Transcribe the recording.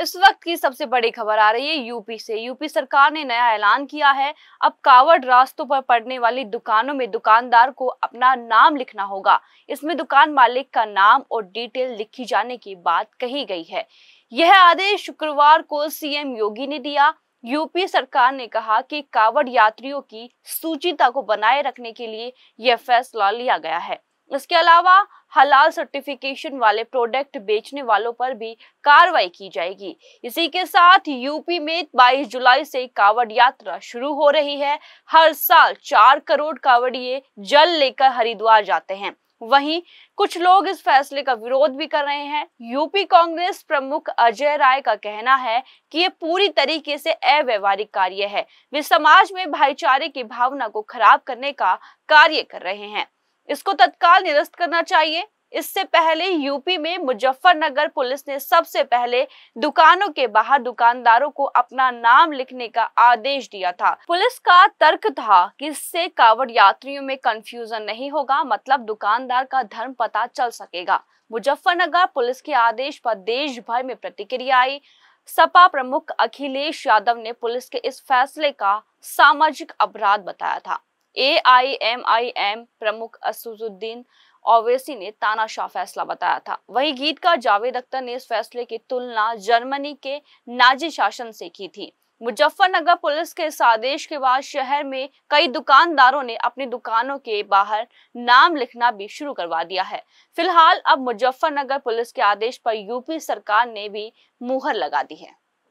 इस वक्त की सबसे बड़ी खबर आ रही है यूपी से यूपी सरकार ने नया ऐलान किया है अब कावड़ रास्तों पर पड़ने वाली दुकानों में दुकानदार को अपना नाम लिखना होगा इसमें दुकान मालिक का नाम और डिटेल लिखी जाने की बात कही गई है यह आदेश शुक्रवार को सीएम योगी ने दिया यूपी सरकार ने कहा कि कावड़ यात्रियों की सूचिता को बनाए रखने के लिए यह फैसला लिया गया है इसके अलावा हलाल सर्टिफिकेशन वाले प्रोडक्ट बेचने वालों पर भी कार्रवाई की जाएगी इसी के साथ यूपी में 22 जुलाई से कावड़ यात्रा शुरू हो रही है हर साल चार करोड़ कावड़िए जल लेकर हरिद्वार जाते हैं वहीं कुछ लोग इस फैसले का विरोध भी कर रहे हैं यूपी कांग्रेस प्रमुख अजय राय का कहना है कि ये पूरी तरीके से अव्यवहारिक कार्य है वे समाज में भाईचारे की भावना को खराब करने का कार्य कर रहे हैं इसको तत्काल निरस्त करना चाहिए इससे पहले यूपी में मुजफ्फरनगर पुलिस ने सबसे पहले दुकानों के बाहर दुकानदारों को अपना नाम लिखने का आदेश दिया था पुलिस का तर्क था कि इससे कावड़ यात्रियों में कंफ्यूजन नहीं होगा मतलब दुकानदार का धर्म पता चल सकेगा मुजफ्फरनगर पुलिस के आदेश पर देश भर में प्रतिक्रिया आई सपा प्रमुख अखिलेश यादव ने पुलिस के इस फैसले का सामाजिक अपराध बताया था ए आई एम आई एम प्रमुख असुजुद्दीन ओवैसी ने तानाशाह फैसला बताया था वही गीतकार जावेद अख्तर ने इस फैसले की तुलना जर्मनी के नाजी शासन से की थी मुजफ्फरनगर पुलिस के इस आदेश के बाद शहर में कई दुकानदारों ने अपनी दुकानों के बाहर नाम लिखना भी शुरू करवा दिया है फिलहाल अब मुजफ्फरनगर पुलिस के आदेश पर यूपी सरकार ने भी मुहर लगा दी है